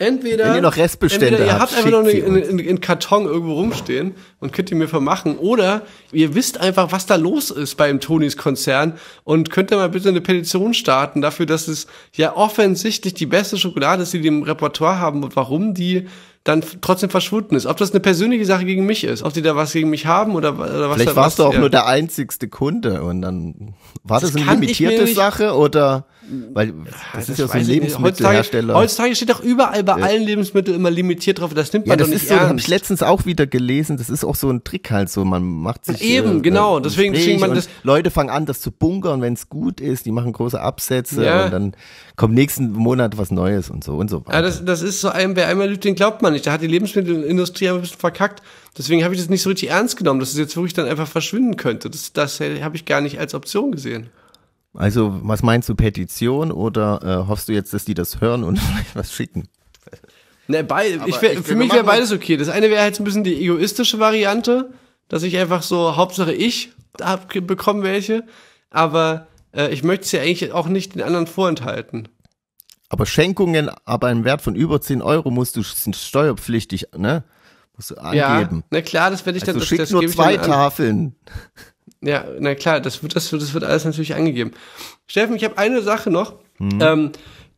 Entweder, Wenn ihr noch Restbestände entweder ihr habt, einfach noch einen, Karton irgendwo rumstehen und könnt ihr mir vermachen. Oder ihr wisst einfach, was da los ist beim Tonys Konzern und könnt ihr mal bitte eine Petition starten dafür, dass es ja offensichtlich die beste Schokolade ist, die die im Repertoire haben und warum die dann trotzdem verschwunden ist. Ob das eine persönliche Sache gegen mich ist, ob die da was gegen mich haben oder, oder was. Vielleicht da, warst was, du auch ja. nur der einzigste Kunde und dann war das, das eine limitierte Sache oder weil das, das ist ja so ein Lebensmittelhersteller. Heutzutage, heutzutage, steht doch überall bei ja. allen Lebensmitteln immer limitiert drauf. Das nimmt man ja, das doch nicht ist so, habe ich letztens auch wieder gelesen. Das ist auch so ein Trick halt so. Man macht sich eben äh, genau. Äh, deswegen, deswegen man das. Leute fangen an, das zu bunkern, wenn es gut ist. Die machen große Absätze ja. und dann kommt nächsten Monat was Neues und so und so weiter. Ja, das, das ist so ein, wer einmal lügt, den glaubt man man nicht. Da hat die Lebensmittelindustrie ein bisschen verkackt. Deswegen habe ich das nicht so richtig ernst genommen, dass es jetzt wirklich dann einfach verschwinden könnte. Das, das habe ich gar nicht als Option gesehen. Also, was meinst du, Petition oder äh, hoffst du jetzt, dass die das hören und vielleicht was schicken? Ne, bei, ich wär, für mich wäre beides okay. Das eine wäre halt ein bisschen die egoistische Variante, dass ich einfach so, Hauptsache ich hab, bekomme welche, aber äh, ich möchte es ja eigentlich auch nicht den anderen vorenthalten. Aber Schenkungen ab einem Wert von über 10 Euro musst du, sind steuerpflichtig, ne? Musst du angeben. Ja, na klar, das werde ich also dann... Also das, schick das, das nur zwei Tafeln. Ja, na klar, das wird, das, das wird alles natürlich angegeben. Steffen, ich habe eine Sache noch, mhm. ähm,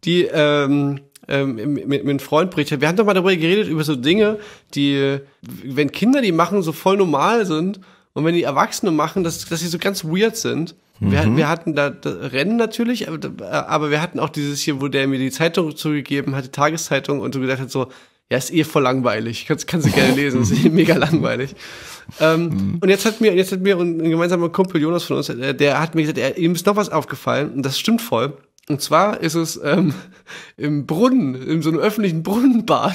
die ähm, ähm, mit, mit einem Freund berichtet. Wir haben doch mal darüber geredet, über so Dinge, die, wenn Kinder die machen, so voll normal sind und wenn die Erwachsene machen, dass, dass sie so ganz weird sind. Wir, mhm. wir, hatten da Rennen natürlich, äh, äh, aber wir hatten auch dieses hier, wo der mir die Zeitung zugegeben hat, die Tageszeitung, und so gedacht hat so, ja, ist eh voll langweilig. Kannst, kannst du gerne lesen, ist eh mega langweilig. Ähm, mhm. Und jetzt hat mir, jetzt hat mir ein gemeinsamer Kumpel Jonas von uns, äh, der hat mir gesagt, er, ihm ist noch was aufgefallen, und das stimmt voll. Und zwar ist es ähm, im Brunnen, in so einem öffentlichen Brunnenbad.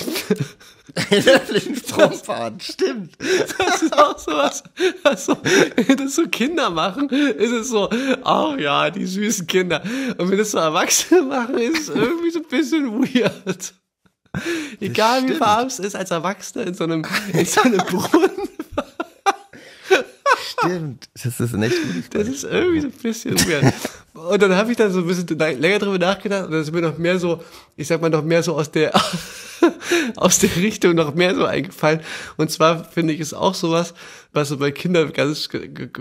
Im öffentlichen Brunnenbad, stimmt. Das ist auch sowas, was so, wenn das so Kinder machen, ist es so, ach oh ja, die süßen Kinder. Und wenn das so Erwachsene machen, ist es irgendwie so ein bisschen weird. Egal wie verarmt es ist, als Erwachsener in so einem, in so einem Brunnen. Stimmt, das ist nicht gut. Das ist irgendwie so ein bisschen weird. Und dann habe ich dann so ein bisschen länger drüber nachgedacht und dann ist mir noch mehr so, ich sag mal, noch mehr so aus der, aus der Richtung noch mehr so eingefallen. Und zwar finde ich es auch sowas, was so bei Kindern ganz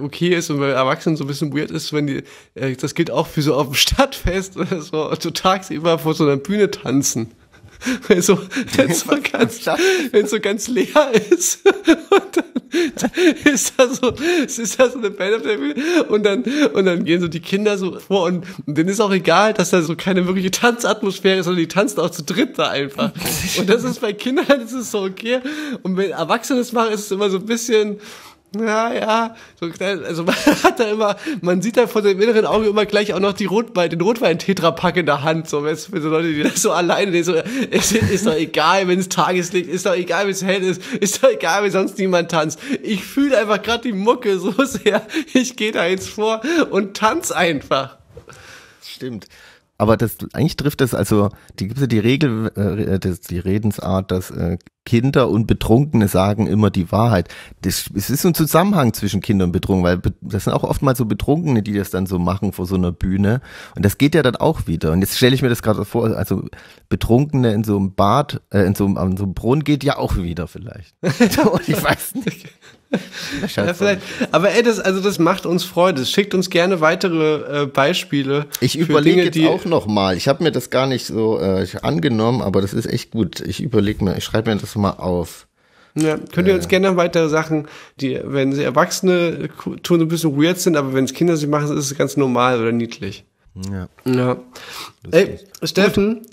okay ist und bei Erwachsenen so ein bisschen weird ist, wenn die, äh, das gilt auch für so auf dem Stadtfest oder so, so tagsüber vor so einer Bühne tanzen. wenn so, wenn's so, ganz, wenn's so ganz leer ist. Und dann ist da so, ist da so eine Band auf der Bühne und dann, und dann gehen so die Kinder so vor und, und denen ist auch egal, dass da so keine wirkliche Tanzatmosphäre ist, sondern die tanzen auch zu dritt da einfach. Und das ist bei Kindern, das ist so okay. Und wenn Erwachsene das machen, ist es immer so ein bisschen, ja, ja, so, also man hat da immer, man sieht da vor seinem inneren Auge immer gleich auch noch die Rotwein, den Rotwein-Tetrapack in der Hand, so, weißt, für so Leute, die das so alleine, die so, es ist, ist doch egal, wenn es Tageslicht, ist doch egal, wenn es hell ist, ist doch egal, wenn sonst niemand tanzt. Ich fühle einfach gerade die Mucke so sehr, ich gehe da jetzt vor und tanz einfach. Stimmt. Aber das eigentlich trifft das also die gibt es die Regel äh, des, die Redensart, dass äh, Kinder und Betrunkene sagen immer die Wahrheit. Das, es ist ein Zusammenhang zwischen Kindern und Betrunkenen, weil das sind auch oftmals so Betrunkene, die das dann so machen vor so einer Bühne. Und das geht ja dann auch wieder. Und jetzt stelle ich mir das gerade vor, also Betrunkene in so einem Bad, äh, in so einem, an so einem Brunnen geht ja auch wieder vielleicht. ich weiß nicht. Ja, aber ey, das, also das macht uns Freude. Schickt uns gerne weitere äh, Beispiele. Ich überlege jetzt die auch nochmal. Ich habe mir das gar nicht so äh, angenommen, aber das ist echt gut. Ich überlege mir, ich schreibe mir das mal auf. Ja, könnt ihr uns äh. gerne weitere Sachen, die, wenn sie Erwachsene tun, ein bisschen weird sind, aber wenn es Kinder sie machen, ist es ganz normal oder niedlich. Ja. Ja. Ey, Steffen,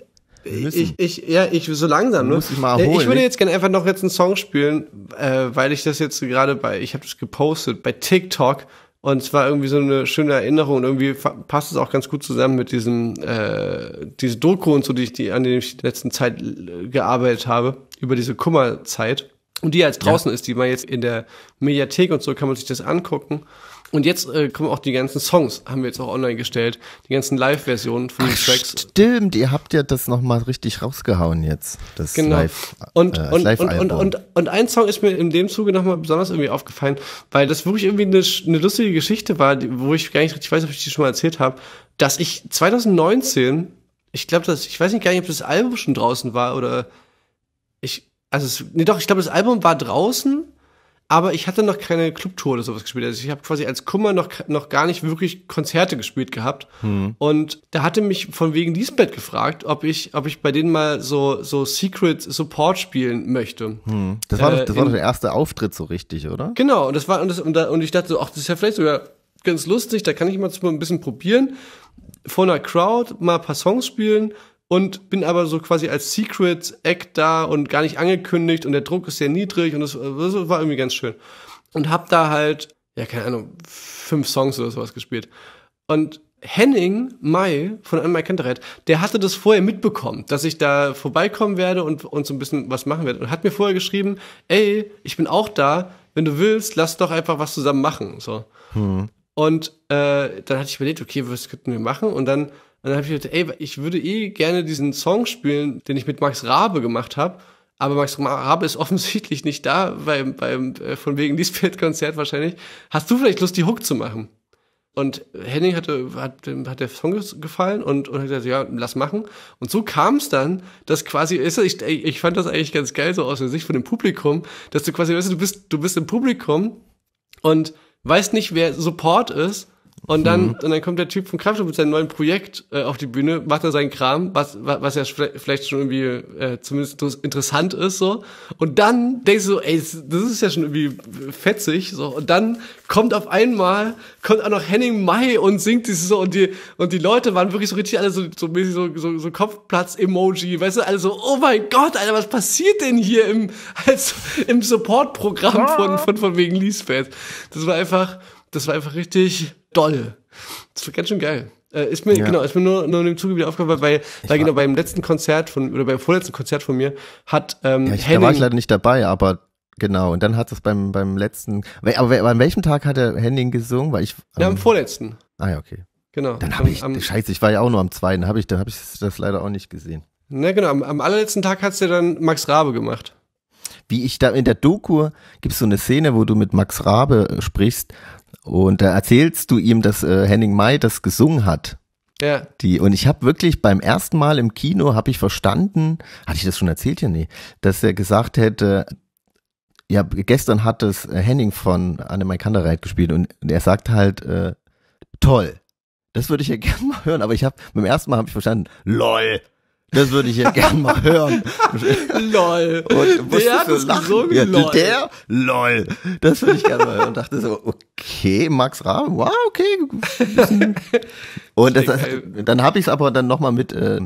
Ich, ich, ja, ich so langsam, ne? Ich, mal ich würde ne? jetzt gerne einfach noch jetzt einen Song spielen, äh, weil ich das jetzt gerade bei, ich habe das gepostet bei TikTok und es war irgendwie so eine schöne Erinnerung und irgendwie passt es auch ganz gut zusammen mit diesem, äh, diese Doku und so, die ich, die, an denen ich die letzten Zeit äh, gearbeitet habe, über diese Kummerzeit. Und die jetzt draußen ja. ist, die man jetzt in der Mediathek und so kann man sich das angucken. Und jetzt äh, kommen auch die ganzen Songs, haben wir jetzt auch online gestellt. Die ganzen Live-Versionen von den Ach, Tracks. Stimmt, ihr habt ja das nochmal richtig rausgehauen jetzt. Das genau. Live, und, äh, und, Live und, und, und, und, ein Song ist mir in dem Zuge nochmal besonders irgendwie aufgefallen, weil das wirklich irgendwie eine, eine lustige Geschichte war, die, wo ich gar nicht richtig weiß, ob ich die schon mal erzählt habe, dass ich 2019, ich glaube, dass ich weiß nicht gar nicht, ob das Album schon draußen war oder ich, also es, nee doch, ich glaube, das Album war draußen aber ich hatte noch keine Clubtour oder sowas gespielt. Also ich habe quasi als Kummer noch, noch gar nicht wirklich Konzerte gespielt gehabt. Hm. Und da hatte mich von wegen Lisbeth gefragt, ob ich, ob ich bei denen mal so, so Secret Support spielen möchte. Hm. Das war, doch, das äh, war doch der erste Auftritt so richtig, oder? Genau, und das war, und, das, und, da, und ich dachte so, ach, das ist ja vielleicht sogar ganz lustig, da kann ich mal ein bisschen probieren. Vor einer Crowd mal ein paar Songs spielen und bin aber so quasi als Secret Act da und gar nicht angekündigt und der Druck ist sehr niedrig und das, das war irgendwie ganz schön. Und hab da halt, ja, keine Ahnung, fünf Songs oder sowas gespielt. Und Henning Mai von Anmai Kantereit, der hatte das vorher mitbekommen, dass ich da vorbeikommen werde und, und so ein bisschen was machen werde. Und hat mir vorher geschrieben, ey, ich bin auch da, wenn du willst, lass doch einfach was zusammen machen. So. Hm. Und äh, dann hatte ich überlegt, okay, was könnten wir machen? Und dann und dann habe ich gedacht, ey, ich würde eh gerne diesen Song spielen, den ich mit Max Rabe gemacht habe. Aber Max Rabe ist offensichtlich nicht da beim, beim äh, von wegen Lisbeth-Konzert wahrscheinlich. Hast du vielleicht Lust, die Hook zu machen? Und Henning hatte, hat, hat der Song gefallen und, und hat gesagt, ja, lass machen. Und so kam es dann, dass quasi, weißt du, ich, ich fand das eigentlich ganz geil, so aus der Sicht von dem Publikum, dass du quasi, weißt du, du bist, du bist im Publikum und weißt nicht, wer Support ist und dann, mhm. und dann kommt der Typ von Kraftstoff mit seinem neuen Projekt äh, auf die Bühne, macht da seinen Kram, was, was ja vielleicht schon irgendwie äh, zumindest interessant ist, so. Und dann denkst du so, ey, das ist ja schon irgendwie fetzig, so. Und dann kommt auf einmal, kommt auch noch Henning Mai und singt dieses so, und die, und die Leute waren wirklich so richtig alle so, so mäßig so, so, so Kopfplatz-Emoji, weißt du, alle so, oh mein Gott, Alter, was passiert denn hier im, als, im Support-Programm von, von, von wegen Lisbeth? Das war einfach, das war einfach richtig, doll. Das war ganz schön geil. Äh, ist mir, ja. genau, ist mir nur, nur in dem Zuge wieder aufgefallen, weil, weil genau, beim letzten Konzert von, oder beim vorletzten Konzert von mir hat, ähm, ja, ich, Henning, Da war ich leider nicht dabei, aber genau, und dann hat es beim, beim letzten, aber, aber an welchem Tag hat der Henning gesungen? Weil ich, ähm, ja, am vorletzten. Ah, ja, okay. Genau. Dann habe ich, am, scheiße, ich war ja auch nur am zweiten, habe ich, dann habe ich das leider auch nicht gesehen. Na ne, genau, am, am allerletzten Tag hat es ja dann Max Rabe gemacht wie ich da in der Doku gibt es so eine Szene, wo du mit Max Rabe äh, sprichst und da erzählst du ihm, dass äh, Henning May das gesungen hat. Ja. Die, und ich habe wirklich beim ersten Mal im Kino habe ich verstanden, hatte ich das schon erzählt hier? Nee, dass er gesagt hätte, ja, gestern hat es äh, Henning von Annemarie Kandereit gespielt und er sagt halt, äh, toll. Das würde ich ja gerne mal hören, aber ich habe beim ersten Mal habe ich verstanden, lol. Das würde ich ja gerne mal hören. lol. Und der hat es gesungen, ja, lol. Der, lol. Das würde ich gerne mal hören. Und dachte so, okay, Max Rahm, wow, okay. Und das, dann habe ich es aber dann nochmal mit... Äh,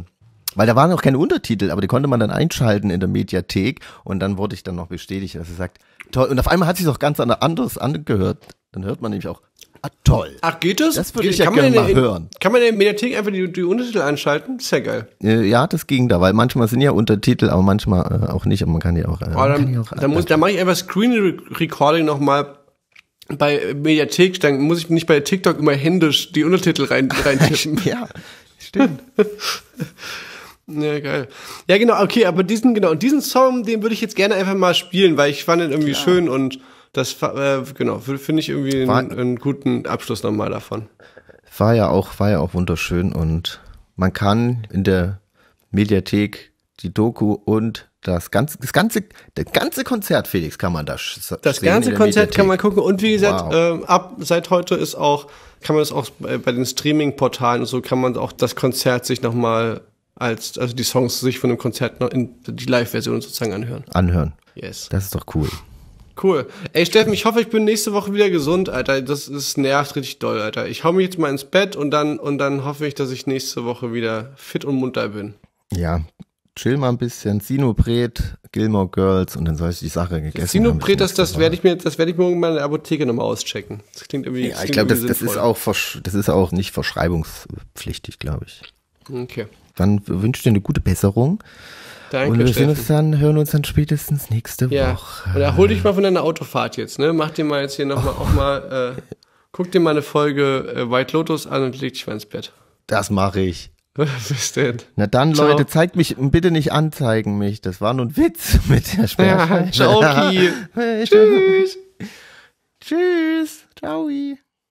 weil da waren auch keine Untertitel, aber die konnte man dann einschalten in der Mediathek und dann wurde ich dann noch bestätigt, dass sie sagt, toll. Und auf einmal hat sich es auch ganz anders angehört. Dann hört man nämlich auch Ah, toll. Ach, geht das? Das würde ich ja gerne mal in, hören. Kann man in der Mediathek einfach die, die Untertitel anschalten? Sehr geil. Äh, ja, das ging da, weil manchmal sind ja Untertitel, aber manchmal äh, auch nicht. Aber man kann die auch. Äh, oh, dann, dann, muss, dann mache ich einfach Screen Recording nochmal bei Mediathek. Dann muss ich nicht bei TikTok immer händisch die Untertitel rein, reintippen. ja, stimmt. Ja, geil. Ja, genau, okay, aber diesen, genau, diesen Song, den würde ich jetzt gerne einfach mal spielen, weil ich fand ihn irgendwie Klar. schön und das äh, genau, finde ich irgendwie einen, war, einen, guten Abschluss nochmal davon. War ja auch, war ja auch wunderschön und man kann in der Mediathek die Doku und das ganze, das ganze, das ganze Konzert, Felix, kann man da Das ganze Konzert Mediathek. kann man gucken und wie gesagt, wow. äh, ab seit heute ist auch, kann man es auch bei, den Streaming-Portalen und so kann man auch das Konzert sich nochmal als, also die Songs sich von dem Konzert noch in die Live-Version sozusagen anhören. Anhören. Yes. Das ist doch cool. Cool. Ey, Steffen, ich hoffe, ich bin nächste Woche wieder gesund, Alter. Das ist nervt richtig doll, Alter. Ich hau mich jetzt mal ins Bett und dann, und dann hoffe ich, dass ich nächste Woche wieder fit und munter bin. Ja, chill mal ein bisschen, Sinopret, Gilmore Girls und dann soll ich die Sache gegessen Sinopret, das, das werde ich mir, das werde ich morgen mal in der Apotheke nochmal auschecken. Das klingt irgendwie. Ja, ich glaube, das, das, ist auch, das ist auch nicht verschreibungspflichtig, glaube ich. Okay. Dann wünsche ich dir eine gute Besserung. Danke, Und wir sehen uns dann, hören uns dann spätestens nächste ja. Woche. Oder hol dich mal von deiner Autofahrt jetzt, ne? Mach dir mal jetzt hier nochmal oh. auch mal, äh, guck dir mal eine Folge äh, White Lotus an und leg dich mal ins Bett. Das mache ich. Bis denn. Na dann, Ciao. Leute, zeigt mich, bitte nicht anzeigen mich. Das war nur ein Witz mit der Sperrscheibe. Ja, Ciao, Tschüss. Tschüss. Ciao.